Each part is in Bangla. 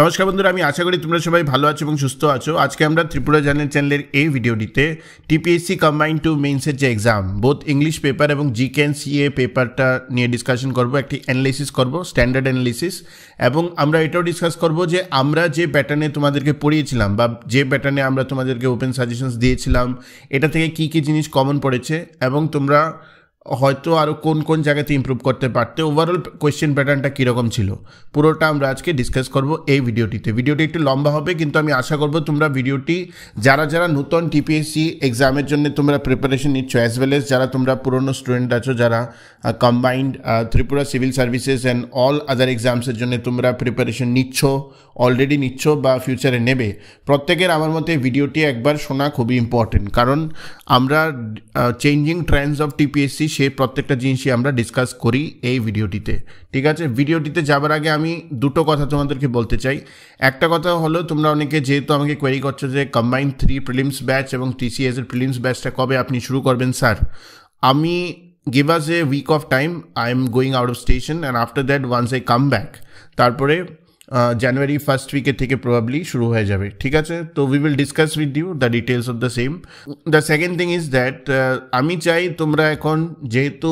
নমস্কার বন্ধুরা আমি আশা করি তোমরা সবাই ভালো আছো এবং সুস্থ আছো আজকে আমরা ত্রিপুরা জার্নাল চ্যানেলের এই ভিডিওটিতে টিপিএসসি কম্বাইন টু মেন্সের যে এক্সাম বোথ ইংলিশ পেপার এবং জি ক্যান এ পেপারটা নিয়ে ডিসকাশন করব একটি অ্যানালিসিস করব স্ট্যান্ডার্ড অ্যানালিসিস এবং আমরা এটাও ডিসকাস করব যে আমরা যে প্যাটার্নে তোমাদেরকে পড়িয়েছিলাম বা যে প্যাটার্নে আমরা তোমাদেরকে ওপেন সাজেশনস দিয়েছিলাম এটা থেকে কি কি জিনিস কমন পড়েছে এবং তোমরা হয়তো আরও কোন কোন জায়গাতে ইম্প্রুভ করতে পারতে ওভারঅল কোয়েশ্চেন প্যাটার্নটা কীরকম ছিল পুরোটা আমরা আজকে ডিসকাস করব এই ভিডিওটিতে ভিডিওটি একটু লম্বা হবে কিন্তু আমি আশা করব তোমরা ভিডিওটি যারা যারা নতুন টিপিএসসি এক্সামের জন্য তোমরা প্রিপারেশন নিচ্ছ অ্যাজ ওয়েল এস যারা তোমরা পুরনো স্টুডেন্ট আছো যারা combined Tripura civil services and all other এক্সামসের জন্য তোমরা প্রিপারেশন নিচ্ছ অলরেডি নিচ্ছ বা ফিউচারে নেবে প্রত্যেকের আমার মতে ভিডিওটি একবার শোনা খুবই ইম্পর্টেন্ট কারণ আমরা চেঞ্জিং ট্রেন্ডস অফ টিপিএসসি সে প্রত্যেকটা জিনিসই আমরা ডিসকাস করি এই ভিডিওটিতে ঠিক আছে ভিডিওটিতে যাবার আগে আমি দুটো কথা তোমাদেরকে বলতে চাই একটা কথা হলো তোমরা অনেকে যেহেতু আমাকে কোয়েরি করছো যে কম্বাইন থ্রি প্রিলিমস ব্যাচ এবং এর প্রিলিমস ব্যাচটা কবে আপনি শুরু করবেন স্যার আমি give us a week of time I am going out of station and after that once I come back তারপরে জানুয়ারি ফার্স্ট উইকের থেকে প্রবাবলি শুরু হয়ে যাবে ঠিক আছে তো we will discuss with you the details of the same the second thing is that আমি চাই তোমরা এখন যেহেতু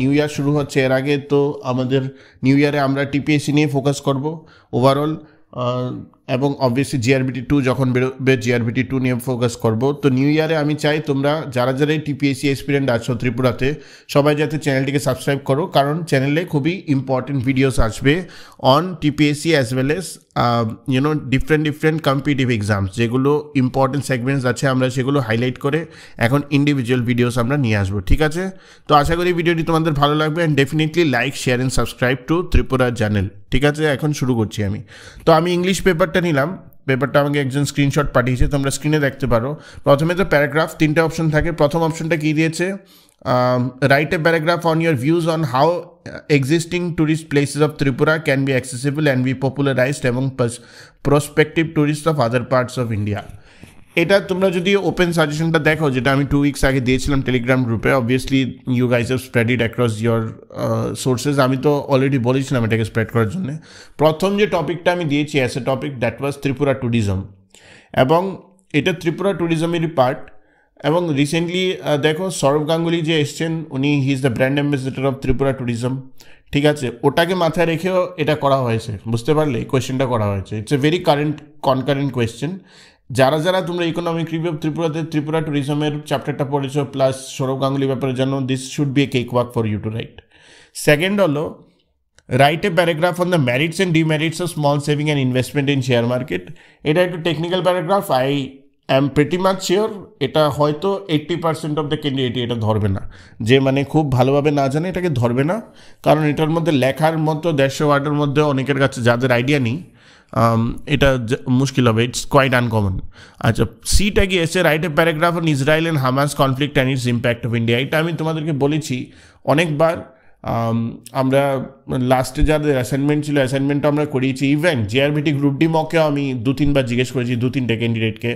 নিউ ইয়ার শুরু হচ্ছে এর আগে তো আমাদের নিউ ইয়ারে আমরা টিপিএসসি নিয়ে ফোকাস করব ওভারঅল এবং অবভিয়াসলি জিআরবিটি টু যখন বেরোবে জিআরবিটি টু নিয়ে ফোকাস করব তো নিউ ইয়ারে আমি চাই তোমরা যারা যারা এই টিপিএসসি এক্সপিরিয়েন্ট আছো ত্রিপুরাতে সবাই যাতে চ্যানেলটিকে সাবস্ক্রাইব করো কারণ চ্যানেলে খুবই ইম্পর্টেন্ট ভিডিওস আসবে on TPSC as well as you know different different competitive exams যেগুলো ইম্পর্টেন্ট সেগমেন্টস আছে আমরা সেগুলো হাইলাইট করে এখন ইন্ডিভিজুয়াল ভিডিওস আমরা নিয়ে আসবো ঠিক আছে তো আশা করি ভিডিওটি তোমাদের ভালো লাগবে and definitely like share and subscribe to Tripura channel ঠিক আছে এখন শুরু করছি আমি তো আমি ইংলিশ পেপারটা নিলাম পেপারটা আমাকে একজন স্ক্রিনশট পাঠিয়েছে তোমরা স্ক্রিনে দেখতে পারো প্রথমে তো প্যারাগ্রাফ তিনটে অপশন থাকে প্রথম অপশনটা কী দিয়েছে write a paragraph on your views on how existing tourist places of Tripura can be accessible and be popularised এবং prospective tourist of other parts of India এটা তোমরা যদি ওপেন সাজেশনটা দেখো যেটা আমি টু উইকস আগে দিয়েছিলাম টেলিগ্রাম গ্রুপে obviously you guys spread it across your sources আমি তো অলরেডি বলেছিলাম এটাকে স্প্রেড করার জন্য প্রথম যে টপিকটা আমি দিয়েছি as a topic that was Tripura tourism এবং এটা ত্রিপুরা ট্যুরিজমেরই পার্ট এবং রিসেন্টলি দেখো সৌরভ গাঙ্গুলি যে এসছেন উনি he is the brand ambassador of Tripura tourism ঠিক আছে ওটাকে মাথায় রেখেও এটা করা হয়েছে বুঝতে পারলে এই কোয়েশ্চেনটা করা হয়েছে it's a very current concurrent question যারা যারা তোমরা ইকোনমিক রিভিউ ত্রিপুরাতে ত্রিপুরা ট্যুরিজমের চ্যাপ্টারটা পড়েছ প্লাস সৌরভ গাঙ্গুলি ব্যাপারে জানো this should be a cake work for you too right second হলো right a paragraph on the merits and demerits of small saving and investment in share market এটা একটু technical paragraph I am pretty much sure এটা হয়তো eighty percent of the candidate এটা ধরবে না যে মানে খুব ভালোভাবে না জানে এটাকে ধরবে না কারণ এটার মধ্যে লেখার মতো দেড়শো ওয়ার্ডের মধ্যে অনেকের কাছে যাদের আইডিয়া নেই Um, এটা মুশকিল হবে ইটস কোয়াইট আনকমন আচ্ছা সিটা কি essay write a paragraph on Israel and Hamas conflict and its impact of India এটা আমি তোমাদেরকে বলেছি অনেকবার Um, আমরা লাস্টে যাদের অ্যাসাইনমেন্ট ছিল অ্যাসাইনমেন্টটা আমরা করিয়েছি ইভেন জেআরবিটি গ্রুপ ডি মকেও আমি দু তিনবার জিজ্ঞেস করেছি দু তিনটে ক্যান্ডিডেটকে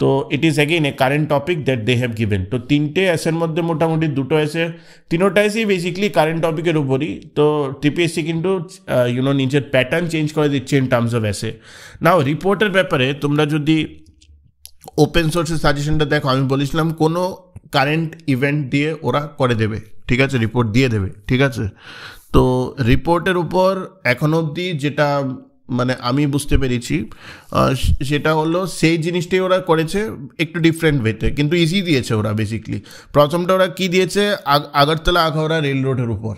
তো it is again a current topic that they have given তো তিনটে অ্যাসের মধ্যে মোটামুটি দুটো অ্যাসে তিনোটা অ্যাসেই বেসিক্যালি কারেন্ট টপিকের উপরই তো টিপিএসসি কিন্তু ইউনো নিজের প্যাটার্ন চেঞ্জ করে দিচ্ছে in terms of essay now রিপোর্টের ব্যাপারে তোমরা যদি ওপেন সোর্সের সাজেশনটা দেখো আমি বলেছিলাম কোনো কারেন্ট ইভেন্ট দিয়ে ওরা করে দেবে ঠিক আছে রিপোর্ট দিয়ে দেবে ঠিক আছে তো রিপোর্টের উপর এখন অবধি যেটা মানে আমি বুঝতে পেরেছি সেটা হলো সেই জিনিসটাই ওরা করেছে একটু ডিফারেন্ট ওয়েতে কিন্তু ইজি দিয়েছে ওরা বেসিকলি প্রথমটা ওরা কী দিয়েছে আগরতলা আঘাওড়া রেল রোডের উপর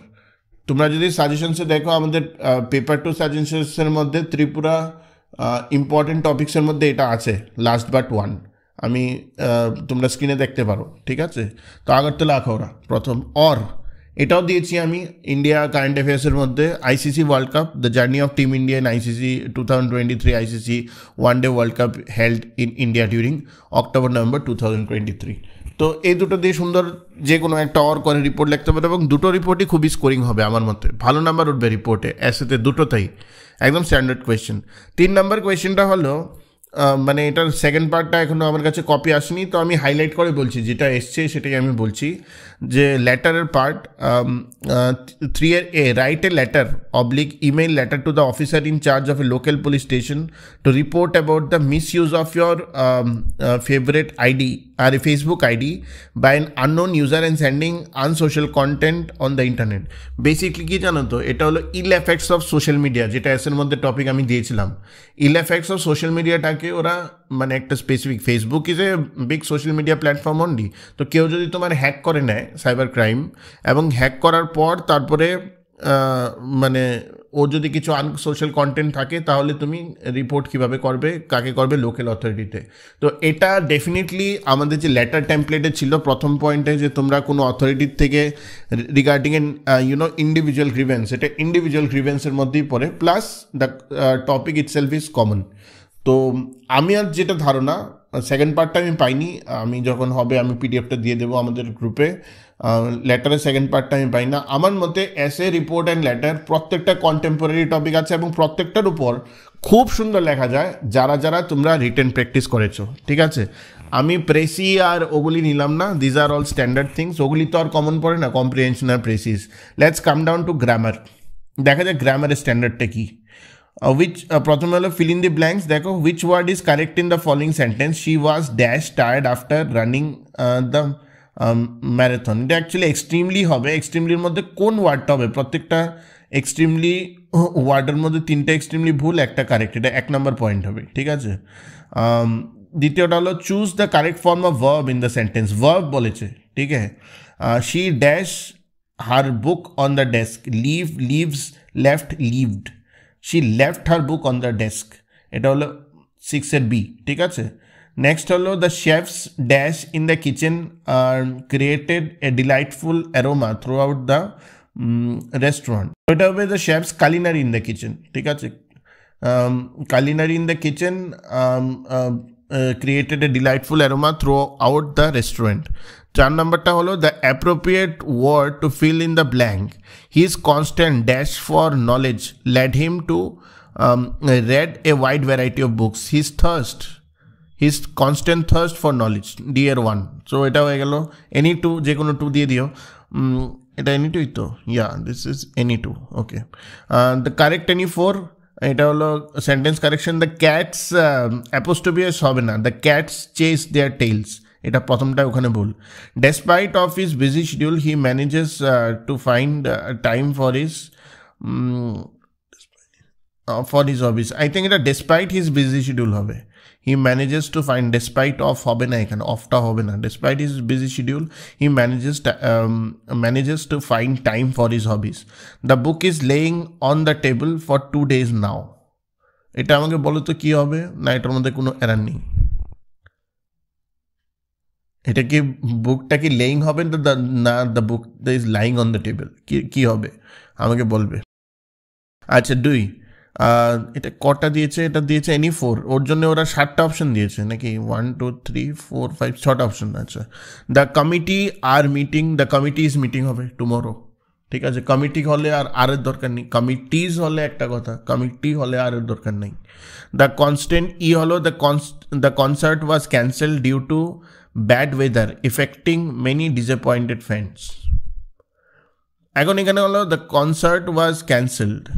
তোমরা যদি সাজেশনসে দেখো আমাদের পেপার টু সাজেশনসের মধ্যে ত্রিপুরা ইম্পর্টেন্ট টপিক্সের মধ্যে এটা আছে লাস্ট বাট ওয়ান আমি তোমরা স্ক্রিনে দেখতে পারো ঠিক আছে তো আগরতলা আখৌরা প্রথম অর এটাও দিয়েছি আমি ইন্ডিয়া কারেন্ট অ্যাফেয়ার্সের মধ্যে ICC world cup the journey of team India in ICC two thousand twenty three ICC one day world cup held in India during October November two thousand twenty three তো এই দুটো দিয়ে সুন্দর যে কোনো একটা অর করে রিপোর্ট লিখতে পারো এবং দুটো রিপোর্টই খুবই স্কোরিং হবে আমার মতে ভালো নাম্বার উঠবে রিপোর্টে অ্যাসেতে দুটোতেই একদম স্ট্যান্ডার্ড কোয়েশ্চেন তিন নম্বর কোয়েশ্চেনটা হলো মানে এটার সেকেন্ড পার্টটা এখনও আমার কাছে কপি আসেনি তো আমি হাইলাইট করে বলছি যেটা এসছে সেটাই আমি বলছি যে লেটারের পার্ট থ্রি এর a write a letter oblique email letter to the officer in charge of a local police station to report about the misuse of your favourite ID or a Facebook ID by an unknown user and sending unsocial content on the internet basically কি জানো তো এটা হলো ill effects of social media যেটা এসের মধ্যে টপিক আমি দিয়েছিলাম ইল এফেক্টস অফ সোশ্যাল মিডিয়াটাকে ওরা মানে একটা specific Facebook is a big social media platform only তো কেউ যদি তোমার হ্যাক করে নেয় সাইবার ক্রাইম এবং হ্যাক করার পর তারপরে মানে ও যদি কিছু আন সোশ্যাল কন্টেন্ট থাকে তাহলে তুমি রিপোর্ট কিভাবে করবে কাকে করবে লোকাল অথরিটিতে তো এটা ডেফিনেটলি আমাদের যে লেটার টেমপ্লেটে ছিল প্রথম পয়েন্টে যে তোমরা কোনো অথরিটির থেকে regarding an you know individual grievance এটা ইন্ডিভিজুয়াল গ্রিভেন্সের মধ্যেই পড়ে plus the topic itself is common তো আমি আর যেটা ধারণা সেকেন্ড পার্টটা আমি পাইনি আমি যখন হবে আমি পিডিএফটা দিয়ে দেবো আমাদের গ্রুপে লেটারের সেকেন্ড পার্টটা আমি পাই না আমার মতে এসে রিপোর্ট অ্যান্ড লেটার প্রত্যেকটা কন্টেম্পোরারি টপিক আছে এবং প্রত্যেকটার উপর খুব সুন্দর লেখা যায় যারা যারা তোমরা রিটেন প্র্যাকটিস করেছো ঠিক আছে আমি প্রেসি আর ওগুলি নিলাম না these are all standard things ওগুলি তো আর কমন পড়ে না কম্প্রিহেনশন আর precis let's come down to grammar দেখা যায় গ্রামারের স্ট্যান্ডার্ডটা কী uh, which uh, প্রথমে হলো fill in the blanks দেখো which word is correct in the following sentence she was dash tired after running uh, the marathon এটা অ্যাকচুয়ালি এক্সট্রিমলি হবে এক্সট্রিমলির মধ্যে কোন ওয়ার্ডটা হবে প্রত্যেকটা এক্সট্রিমলি ওয়ার্ডের মধ্যে তিনটা এক্সট্রিমলি ভুল একটা কারেক্ট এটা এক নম্বর পয়েন্ট হবে ঠিক আছে দ্বিতীয়টা হলো choose the correct form of verb in the sentence verb বলেছে ঠিক আছে she dash her book on the desk leave leaves left leaved she left her book on the desk এটা হলো সিক্সের বি ঠিক আছে নেক্সট হলো the chef's dash in the kitchen are created a delightful aroma throughout the restaurant এটা হবে the chef's culinary in the kitchen ঠিক আছে culinary in the kitchen created a delightful aroma throughout the restaurant. চার নম্বরটা হলো the appropriate word to fill in the blank his constant dash for knowledge led him to read a wide variety of books his thirst his constant thirst for knowledge dear one so এটা হয়ে গেল এনি টু যে কোনো টু দিয়ে দিও এটা এনি টুই তো yeah this is any two okay the correct any four এটা হলো সেন্টেন্স কারেকশন দ্য ক্যাটস অ্যাপোস্টোবিয়াস হবে না the cats chase their tails এটা প্রথমটা ওখানে ভুল despite of his busy schedule he manages to find time for his for his office I think এটা ডেসপাইট হিজ বিজি শিডিউল হবে he manages to find despite of হবে না এখানে অফটা হবে না despite his busy schedule he manages manages to find time for his hobbies the book is laying on the table for two days now এটা আমাকে বলো তো কী হবে না এটার মধ্যে কোনো অ্যারার নেই এটা কি বুকটা কি লেইং হবে না the book the is lying on the table কি কি হবে আমাকে বলবে আচ্ছা দুই এটা কটা দিয়েছে এটা দিয়েছে এনি ফোর ওর জন্য ওরা সাতটা অপশন দিয়েছে নাকি one two three four five ছটা অপশন আছে the committee are meeting the committee is meeting হবে টুমোরো ঠিক আছে কমিটি হলে আর আরের দরকার নেই কমিটিজ হলে একটা কথা কমিটি হলে আরের দরকার নেই দ্য কনস্ট্যান্ট ই হলো the cons the concert was cancel due to bad weather affecting many disappointed fans. The concert was cancelled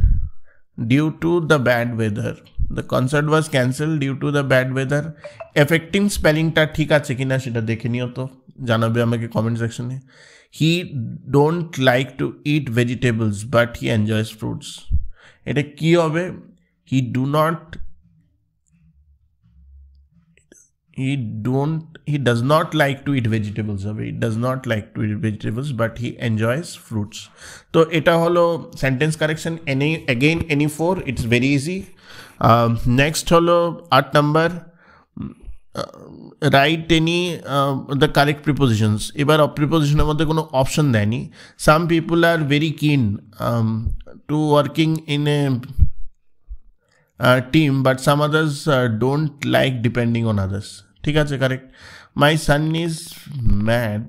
due to the bad weather. The concert was cancelled due to the bad weather. Affecting spelling ta thik ache kina seta dekhe niyo to. Janabe amake comment section He don't like to eat vegetables but he enjoys fruits. Eta ki hobe? He do not he don't he does not like to eat vegetables he does not like to eat vegetables but he enjoys fruits so eta holo sentence correction any again any four it's very easy um, next holo art number uh, Write write uh, the correct prepositions. Prepositions এবার প্রিপোজিশনের মধ্যে কোনো অপশন দেয়নি সাম Some people are very keen um, to working in Uh, team, but some others uh, don't like depending on others. ঠিক আছে correct my son is mad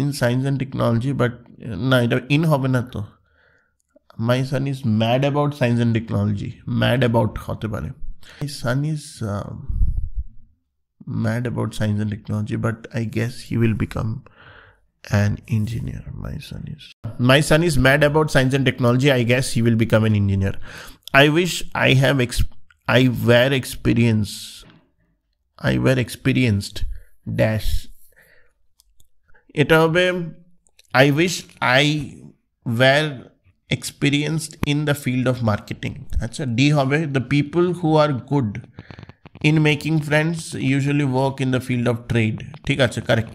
in science and technology but না এটা ইন হবে না তো my son is mad about science and technology mad about হতে পারে my son is mad about science and technology but I guess he will become an engineer my son is my son is mad about science and technology i guess he will become an engineer i wish i have ex- i were experience I were experienced dash এটা হবে I wish I were experienced in the field of marketing আচ্ছা ডি হবে the people who are good in making friends usually work in the field of trade ঠিক আছে কারেক্ট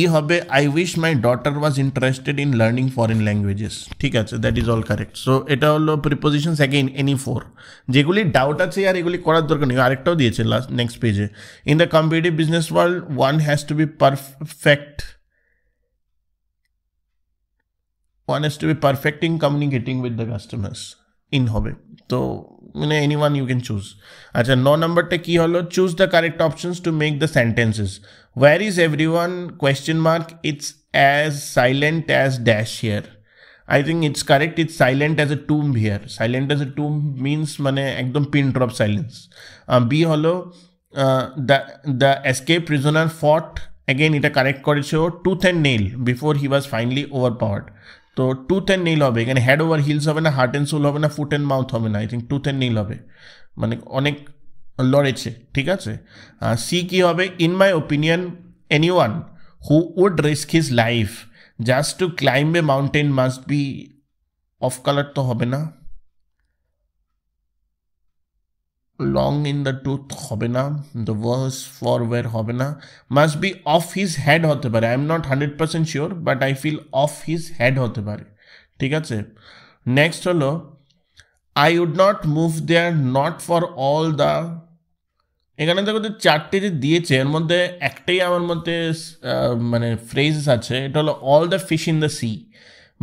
ই হবে I wish my daughter was interested in learning foreign languages ঠিক আছে that is all correct so এটা হলো প্রিপোজিশন সেকেন্ড এনি ফোর যেগুলি ডাউট আছে আর এগুলি করার দরকার নেই আরেকটাও দিয়েছে লাস্ট নেক্সট পেজে in the competitive business world one has to be perfect one has to be perfect in communicating with the customers in হবে তো মানে any one you can choose আচ্ছা ন নম্বরটা কী হলো choose the correct options to make the sentences where is everyone question mark it's as silent as dash here I think it's correct it's silent as a tomb here silent as a tomb means মানে একদম পিন ড্রপ সাইলেন্স বি হলো the the escape prisoner fought again এটা কারেক্ট করেছে ও tooth and nail before he was finally overpowered তো টুথ অ্যান্ড নীল হবে এখানে হ্যাড ওভার হিলস হবে না হার্ট অ্যান্ড সোল হবে না ফুট অ্যান্ড মাউথ হবে না I think tooth and nail হবে মানে অনেক লড়েছে ঠিক আছে সি কী হবে in my opinion anyone who would risk his life just to climb a mountain must be off colour তো হবে না লং ইন দ্য টুথ হবে না দ্য ওয়ার্স ফর ওয়ার হবে না must be off his head হতে পারে I am not hundred percent sure but I feel off his head হতে পারে ঠিক আছে নেক্সট হলো I would not move there not for all the এখানে দেখো যে চারটে যে দিয়েছে এর মধ্যে একটাই আমার মধ্যে মানে ফ্রেজ আছে এটা হলো all the fish in the sea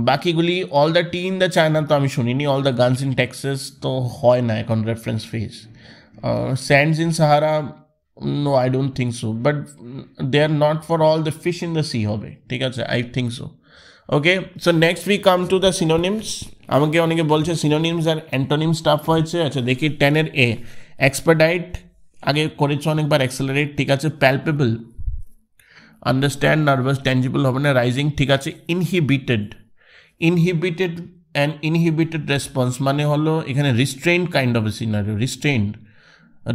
বাকিগুলি all the tea in the China তো আমি শুনিনি all the guns in taxes তো হয় না এখন reference phrase Uh, sands in Sahara, no, I don't think so. But they are not for all the fish in the sea, হবে ঠিক আছে I think so okay so next we come to the synonyms আমাকে অনেকে বলছে সিনোনিমস আর অ্যান্টোনিমস স্টাফ হয়েছে আচ্ছা দেখি টেনের এ এক্সপার্ডাইট আগে করেছো অনেকবার অ্যাক্সেলারেট ঠিক আছে প্যালপেবল আন্ডারস্ট্যান্ড নার্ভাস ট্যাঞ্জিবল হবে না রাইজিং ঠিক আছে inhibited inhibited and inhibited response মানে হলো এখানে restrain kind of a scenery restrained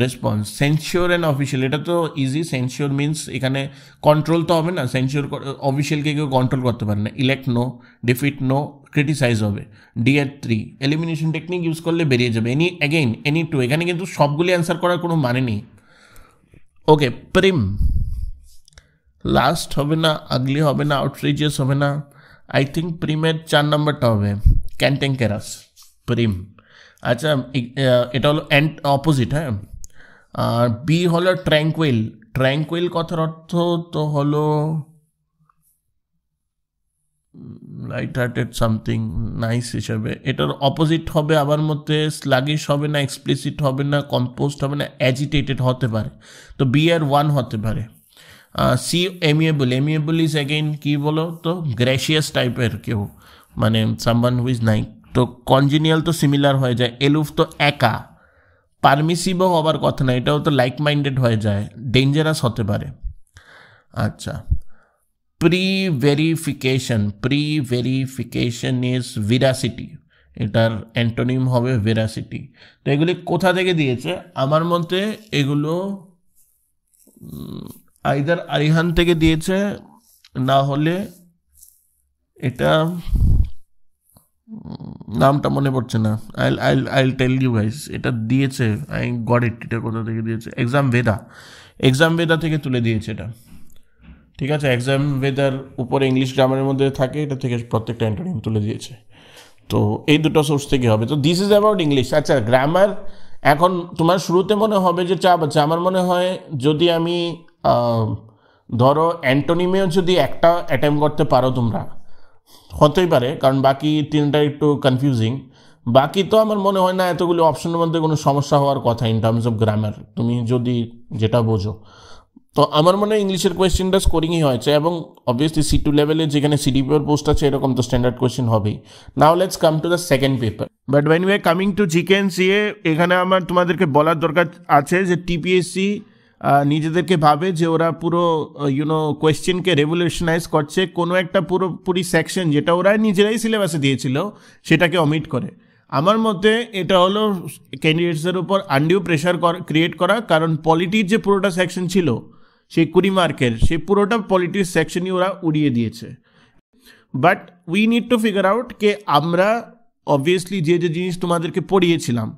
response censure and official এটা তো ইজি সেন্সিওর মিনস এখানে কন্ট্রোল তো হবে না সেন্সিওর অফিসিয়ালকে কেউ কন্ট্রোল করতে পারে না elect no defeat no criticise হবে DR three elimination technique use করলে বেরিয়ে যাবে এনি অ্যাগেইন এনি টু এখানে কিন্তু সবগুলি অ্যান্সার করার কোনো মানে নেই ওকে প্রিম লাস্ট হবে না আগলি হবে না আউটরিজিয়াস হবে না আই থিঙ্ক প্রিমের চার নাম্বারটা হবে কেরাস প্রিম আচ্ছা এটা হলো অ্যান্ড অপোজিট হ্যাঁ আর বি হলো ট্র্যাঙ্কুইল ট্র্যাঙ্কুইল কথার অর্থ তো হলো লাইট হার্টেড সামথিং নাইস হিসাবে এটার অপোজিট হবে আমার মধ্যে স্লাগিশ হবে না এক্সপ্লিসিট হবে না কম্পোস্ট হবে না অ্যাজিটেটেড হতে পারে তো বি আর ওয়ান হতে পারে C amiable amiable is again কী বলো তো গ্র্যাসিয়াস টাইপের কেউ মানে সামবান হুইজ নাই তো কনজিনিয়াল তো সিমিলার হয়ে যায় এলুফ তো একা পারমিসিভও হবার কথা না এটাও তো লাইক মাইন্ডেড হয়ে যায় ডেঞ্জারাস হতে পারে আচ্ছা pre verification pre verification is veracity এটার অ্যান্টোনিম হবে ভেরাসিটি তো এগুলি কোথা থেকে দিয়েছে আমার মতে এগুলো আইদার আরিহান থেকে দিয়েছে না হলে এটা নামটা মনে পড়ছে না আইল আইল আইল টেল ইউ গাইস এটা দিয়েছে আই গড ইট এটা কোথা থেকে দিয়েছে এক্সাম ভেদা এক্সাম ভেদা থেকে তুলে দিয়েছে এটা ঠিক আছে এক্সাম ভেদার উপরে ইংলিশ গ্রামারের মধ্যে থাকে এটা থেকে প্রত্যেকটা এন্টারটেন তুলে দিয়েছে তো এই দুটো সোর্স থেকে হবে তো দিস ইজ অ্যাবাউট ইংলিশ আচ্ছা গ্রামার এখন তোমার শুরুতে মনে হবে যে চাপ আছে আমার মনে হয় যদি আমি ধরো অ্যান্টোনিমেও যদি একটা অ্যাটেম্প করতে পারো তোমরা হতেই পারে কারণ বাকি তিনটা একটু কনফিউজিং বাকি তো আমার মনে হয় না এতগুলি অপশনের মধ্যে কোনো সমস্যা হওয়ার কথা ইন টার্মস অফ গ্রামার তুমি যদি যেটা বোঝো তো আমার মনে হয় ইংলিশের কোয়েশ্চেনটা স্কোরিংই হয়েছে এবং অবভিয়াসলি সি টু লেভেলে যেখানে সিডিপিওর পোস্ট আছে এরকম তো স্ট্যান্ডার্ড কোয়েশ্চেন হবেই now let's come to the second paper but when you coming to GK and CA এখানে আমার তোমাদেরকে বলার দরকার আছে যে টিপিএসসি নিজেদেরকে ভাবে যে ওরা পুরো ইউনো কোয়েশ্চেনকে রেভলিউশনাইজ করছে কোনো একটা পুরোপুরি সেকশন যেটা ওরা নিজেরাই সিলেবাসে দিয়েছিল সেটাকে অমিট করে আমার মতে এটা হলো ক্যান্ডিডেটসের উপর আন্ডিও প্রেশার ক্রিয়েট করা কারণ পলিটির যে পুরোটা সেকশন ছিল সেই কুড়ি মার্কের সেই পুরোটা পলিটির সেকশনই ওরা উড়িয়ে দিয়েছে but we need to figure out কে আমরা অবভিয়াসলি যে যে জিনিস তোমাদেরকে পড়িয়েছিলাম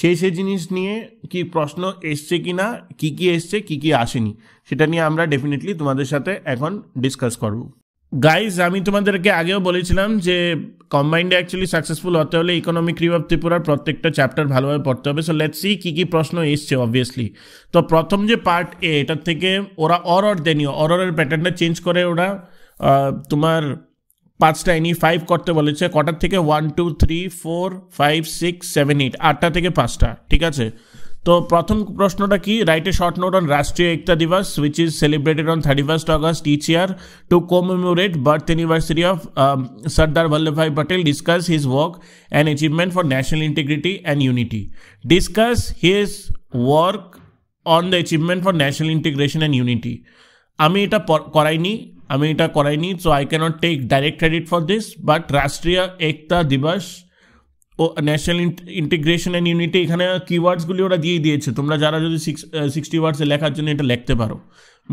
সেই সেই জিনিস নিয়ে কি প্রশ্ন এসছে কি না কী কী এসছে কী কী আসেনি সেটা নিয়ে আমরা ডেফিনেটলি তোমাদের সাথে এখন ডিসকাস করব গাইজ আমি তোমাদেরকে আগেও বলেছিলাম যে কম্বাইন্ডে অ্যাকচুয়ালি সাকসেসফুল হতে হলে ইকোনমিক রিভ অফ ত্রিপুরার প্রত্যেকটা চ্যাপ্টার ভালোভাবে পড়তে হবে সো লেটস সি কী কী প্রশ্ন এসছে অবভিয়াসলি তো প্রথম যে পার্ট এ এটার থেকে ওরা অর অর দেনীয় অর অরের প্যাটার্নটা চেঞ্জ করে ওরা তোমার পাঁচটা এনি ফাইভ করতে বলেছে কটার থেকে one two three four five six seven eight আটটা থেকে পাঁচটা ঠিক আছে তো প্রথম প্রশ্নটা কি রাইটে short note on Rashtriya Ekta Diwas which is celebrated on thirty first August each year to commemorate birth university of Sardar Vallabhbhai Patel discuss his work and achievement for national integrity and unity discuss his work on the achievement for national integration and unity আমি এটা করাইনি আমি এটা করাইনি so I can't take direct credit for this but Rashtriya Ekta Diwas ও ন্যাশনাল ইন্টিগ্রেশন অ্যান্ড ইউনিটি এখানে কিওয়ার্ডসগুলি ওরা দিয়ে দিয়েছে তোমরা যারা যদি সিক্স সিক্সটি ওয়ার্ডসে লেখার জন্য এটা লিখতে পারো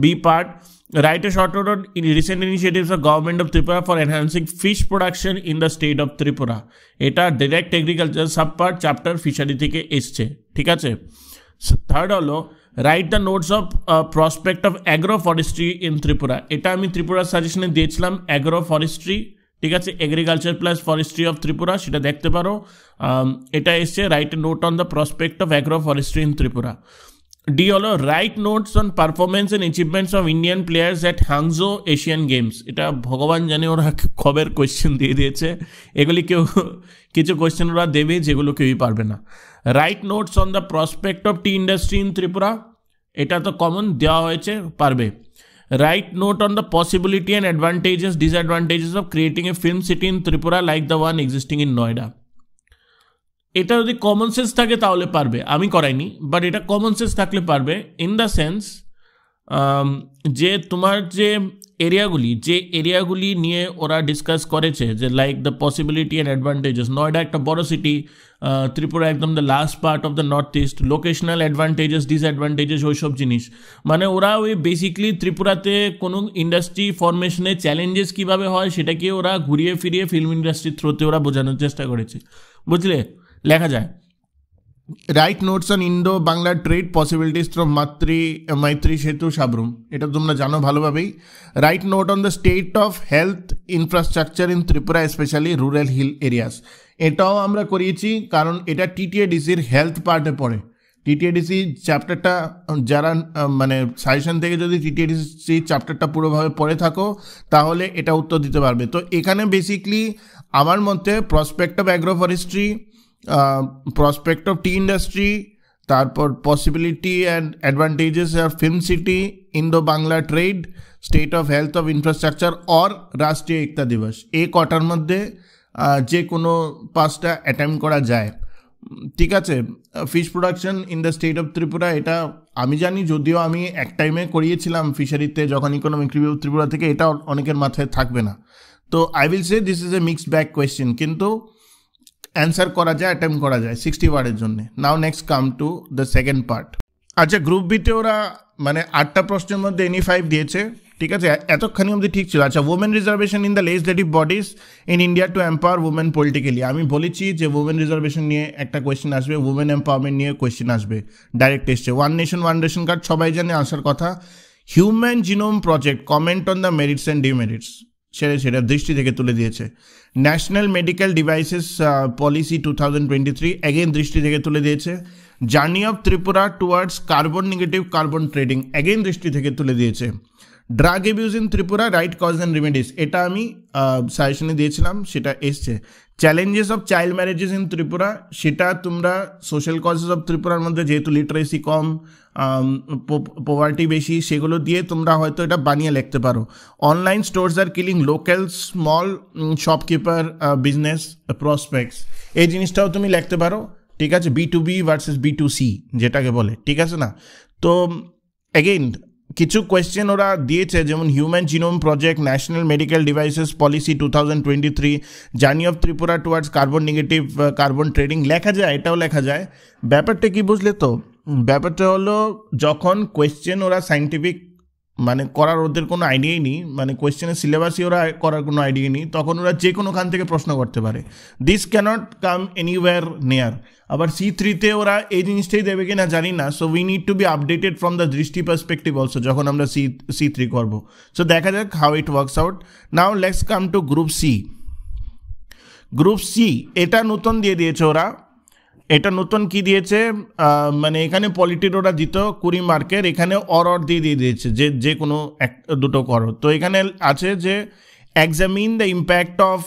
B part write a short order in recent initiatives of government of Tripura for enhancing fish production in the state of Tripura এটা direct agriculture sub part chapter fishery থেকে এসছে ঠিক আছে থার্ড হলো write the notes of prospect of agro forestry in Tripura এটা আমি ত্রিপুরার সাজেশনে দিয়েছিলাম অ্যাগ্রো ফরেস্ট্রি ঠিক আছে agriculture plus forestry of Tripura সেটা দেখতে পারো এটা এসছে write note on the prospect of agro forestry in Tripura হলো write notes on performance and achievements of Indian players at Hangzhou Asian Games এটা ভগবান জানে ওরা খবের কোয়েশ্চেন দিয়ে দিয়েছে এগুলি কেউ কিছু কোয়েশ্চেন ওরা দেবে যেগুলো কেউই পারবে না write notes on the prospect of tea industry in Tripura এটা তো কমন দেওয়া হয়েছে পারবে write note on the possibility and advantages disadvantages of creating a film city in Tripura like the one existing in Noida এটা যদি কমন সেন্স থাকে তাহলে পারবে আমি করাইনি বাট এটা কমন সেন্স থাকলে পারবে ইন দ্য সেন্স যে তোমার যে এরিয়াগুলি যে এরিয়াগুলি নিয়ে ওরা ডিসকাস করেছে যে like the possibility and advantages Noida একটা বড় সিটি ত্রিপুরা একদম the last part of the north east locational advantages disadvantages ওই সব জিনিস মানে ওরা ওই বেসিক্যালি ত্রিপুরাতে কোনো ইন্ডাস্ট্রি ফরমেশনের চ্যালেঞ্জেস কীভাবে হয় সেটাকে ওরা ঘুরিয়ে ফিরিয়ে ফিল্ম ইন্ডাস্ট্রির থ্রুতে ওরা বোঝানোর চেষ্টা করেছে বুঝলে লেখা যায় write notes on Indo Bangla trade possibilities from Matri Maitri Setu Sabroom এটা তোমরা জানো ভালোভাবেই write note on the state of health infrastructure in Tripura specially rural hill areas এটাও আমরা করিয়েছি কারণ এটা টিটিএডিসির হেলথ পার্টে পড়ে টিটিএডিসি চ্যাপ্টারটা যারা মানে সাজেশন থেকে যদি টিটিএডিসি চ্যাপ্টারটা পুরোভাবে পড়ে থাকো তাহলে এটা উত্তর দিতে পারবে তো এখানে বেসিকলি আমার মতে prospect of agro forestry prospect of tea industry তারপর possibility and advantages of film city Indo Bangla trade state of health of infrastructure or Rashtriya Ekta দিবস এ কটার মধ্যে যে কোনো পাঁচটা অ্যাটেম্প করা যায় ঠিক আছে fish production in the state of Tripura এটা আমি জানি যদিও আমি এক টাইমে করিয়েছিলাম ফিশারিতে যখন ইকোনমিক রিভিউ ত্রিপুরা থেকে এটা অনেকের মাথায় থাকবে না তো I will say this is a mixed bag question কিন্তু অ্যান্সার করা যায় অ্যাটেম্প করা যায় সিক্সটি ওয়ার্ডের জন্য now next come to the second part আচ্ছা গ্রুপ বিতে ওরা মানে আটটা প্রশ্নের মধ্যে এনি ফাইভ দিয়েছে ঠিক আছে এতক্ষণ অবধি ঠিক ছিল আচ্ছা women reservation in the legislative bodies in India to empower women politically আমি বলেছি যে ওমেন রিজার্ভেশন নিয়ে একটা কোয়েশ্চেন আসবে ওমেন এম্পাওয়ারমেন্ট নিয়ে কোয়েশ্চেন আসবে ডাইরেক্ট এসছে one nation one ration card সবাই জানে আসার কথা human genome project comment on the merits and demerits ছেড়ে ছেড়ে দৃষ্টি থেকে তুলে দিয়েছে national medical devices policy two thousand twenty three again Drishti থেকে তুলে দিয়েছে journey of Tripura towards carbon negative carbon trading again Drishti থেকে তুলে দিয়েছে drug abuse in Tripura write cause and remedies এটা আমি সাজেশনে দিয়েছিলাম সেটা এসছে challenges of child marriages in Tripura সেটা তোমরা সোশ্যাল কজেস অফ ত্রিপুরার মধ্যে যেহেতু লিটারেসি কম পোভার্টি বেশি সেগুলো দিয়ে তোমরা হয়তো এটা বানিয়ে লিখতে পারো online stores are killing local small shopkeeper business prospects এই জিনিসটাও তুমি লিখতে পারো ঠিক আছে B to B versus B to C যেটাকে বলে ঠিক আছে না তো অ্যাগেইন কিছু কোয়েশ্চেন ওরা দিয়েছে যেমন human genome project national medical devices policy two thousand twenty three journey of Tripura towards carbon negative carbon trading লেখা যায় এটাও লেখা যায় ব্যাপারটা কি বুঝলে তো ব্যাপারটা হলো যখন কোয়েশ্চেন ওরা সাইন্টিফিক মানে করার ওদের কোনো আইডিয়াই নেই মানে কোয়েশ্চেনের সিলেবাসই ওরা করার কোনো আইডিয়াই নেই তখন ওরা যে কোনোখান থেকে প্রশ্ন করতে পারে দিস ক্যানট কাম এনিওয়্যার নেয়ার আবার সি থ্রিতে ওরা এই জিনিসটাই দেবে কিনা জানি না so we need to be updated from the Drishti perspective also যখন আমরা সি সি থ্রি করবো সো দেখা যাক how it works out now let's come to group C group C এটা নতুন দিয়ে দিয়েছে ওরা এটা নতুন কি দিয়েছে মানে এখানে পলিটির দিত কুড়ি মার্কের এখানে অর অর দিয়ে দিয়ে দিয়েছে যে যে কোনো এক দুটো করো তো এখানে আছে যে examine the impact of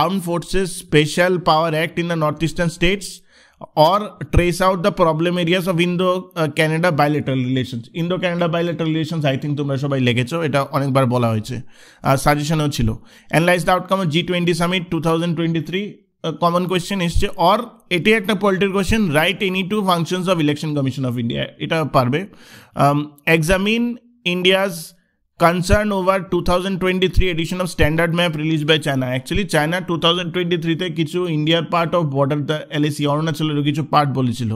arm forces special power act in the north eastern states or trace out the problem areas of Indo Canada bilateral relations Indo Canada bilateral relations I think তোমরা সবাই লেগেছো এটা অনেকবার বলা হয়েছে আর সাজেশনও ছিল analyse the outcome of G twenty summit two thousand twenty three common question এসছে অর এটি একটা পোলিটির question write any two functions of election commission of India এটা পারবে examine India's concern over two thousand twenty three edition of standard map release by China actually China two thousand twenty থ্রিতে কিছু ইন্ডিয়ার পার্ট অফ বর্ডার এলএসি অরুণাচলের কিছু পার্ট বলেছিল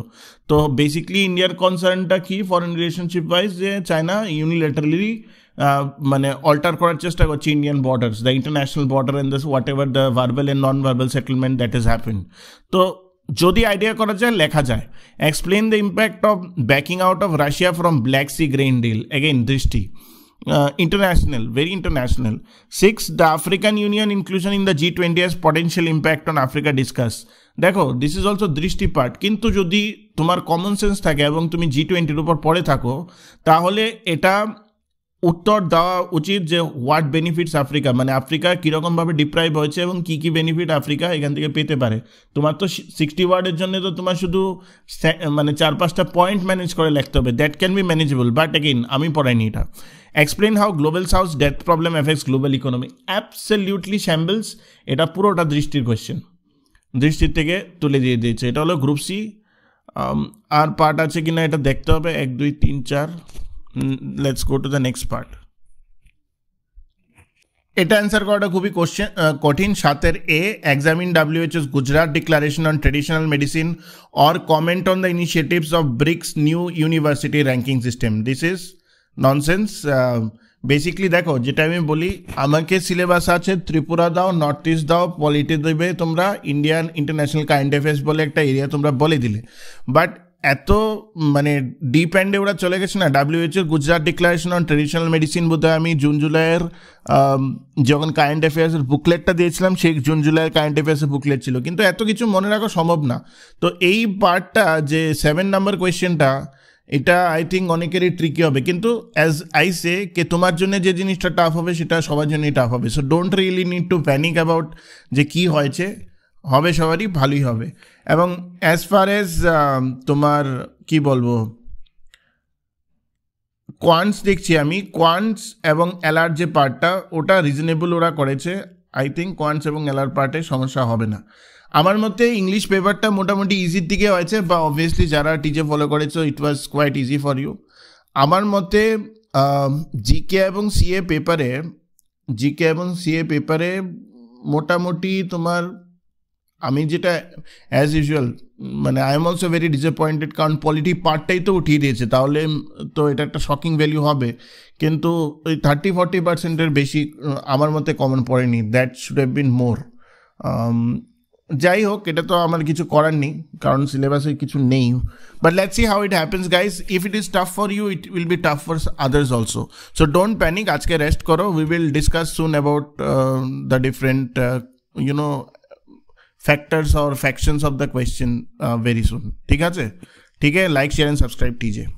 তো বেসিকলি ইন্ডিয়ার কনসার্নটা কি ফরেন রিলেশনশিপ ওয়াইজ যে চায়না ইউনিলেটারালি মানে অল্টার করার চেষ্টা করছে Indian borders the international border in this whatever the verbal and non verbal settlement that is happen তো যদি আইডিয়া করা যায় লেখা যায় explain the impact of backing out of Russia from black sea grain deal again Drishti international very international six the African union inclusion in the G twenty s potential impact on Africa discuss দেখো this is also Drishti part কিন্তু যদি তোমার কমন সেন্স থাকে এবং তুমি জি টোয়েন্টির উপর পড়ে থাকো তাহলে এটা উত্তর দেওয়া উচিত যে হোয়াট বেনিফিটস আফ্রিকা মানে আফ্রিকা কীরকমভাবে ডিপ্রাইভ হয়েছে এবং কী কী বেনিফিট আফ্রিকা এখান থেকে পেতে পারে তোমার তো সিক্সটি ওয়ার্ডের জন্য তো তোমার শুধু মানে চার পাঁচটা পয়েন্ট ম্যানেজ করে লিখতে হবে that can be manageable but again আমি পড়াইনি এটা explain how global south debt problem affects global economy absolutely shambles এটা পুরোটা দৃষ্টির কোয়েশ্চেন দৃষ্টির থেকে তুলে দিয়ে দিয়েছে এটা হলো গ্রুপ সি আর পার্ট আছে কিনা এটা দেখতে হবে এক দুই তিন চার let's go to the next part এটা অ্যান্সার করাটা খুবই কোশ্চেন কঠিন সাতের এ এক্সামিন ডাব্লিউএচএস Gujarat declaration on traditional medicine or comment on the initiatives of BRICS new university ranking system this is nonsense basically দেখো যেটা আমি বলি আমাকে সিলেবাস আছে ত্রিপুরা দাও নর্থ ইস্ট দাও পলিটি দেবে তোমরা ইন্ডিয়ান ইন্টারন্যাশনাল কাইন্ড অ্যাফেয়ার্স বলে একটা এরিয়া তোমরা বলে দিলে বাট এত মানে ডিপ ওরা চলে গেছে না ডাব্লিউএইচওর Gujarat declaration on traditional medicine বোধহয় আমি জুন জুলাইয়ের যখন কারেন্ট অ্যাফেয়ার্সের বুকলেটটা দিয়েছিলাম সেই জুন জুলাইয়ের কারেন্ট অ্যাফেয়ার্সের বুকলেট ছিল কিন্তু এত কিছু মনে রাখা সম্ভব না তো এই পার্টটা যে সেভেন নাম্বার কোয়েশ্চেনটা এটা আই থিঙ্ক অনেকেরই ট্রিকি হবে কিন্তু অ্যাজ আই সে কে তোমার জন্য যে জিনিসটা টাফ হবে সেটা সবার জন্যই টাফ হবে so don't really need to panic about যে কী হয়েছে হবে সবারই ভালোই হবে এবং অ্যাজ ফার এজ তোমার কি বলবো কোয়ান্টস দেখছি আমি কোয়ান্টস এবং অ্যালার যে পার্টটা ওটা রিজনেবল ওরা করেছে আই থিঙ্ক কোয়ান্টস এবং অ্যালার পার্টে সমস্যা হবে না আমার মতে ইংলিশ পেপারটা মোটামুটি ইজির দিকে হয়েছে বা অবভিয়াসলি যারা টিচে ফলো করেছো it was quite easy for you আমার মতে জিকে um, এবং সিএ পেপারে জিকে এবং সিএ পেপারে মোটামুটি তোমার আমি যেটা অ্যাজ ইউজুয়াল মানে I am also very disappointed কারণ পলিটি পার্টটাই তো উঠিয়ে দিয়েছে তাহলে তো এটা একটা শকিং ভ্যালু হবে কিন্তু ওই থার্টি ফর্টি পার্সেন্টের বেশি আমার মতে কমন পড়েনি that should have been more যাই হোক এটা তো আমার কিছু করার নেই কারণ সিলেবাসে কিছু নেই but let's see how it happens guys if it is tough for you it will be tough for others also so don't panic আজকে রেস্ট করো we will discuss soon about the different you know factors और factions of the question very soon ठीक है ठीक है लाइक शेयर एंड सब्सक्राइब कीजिए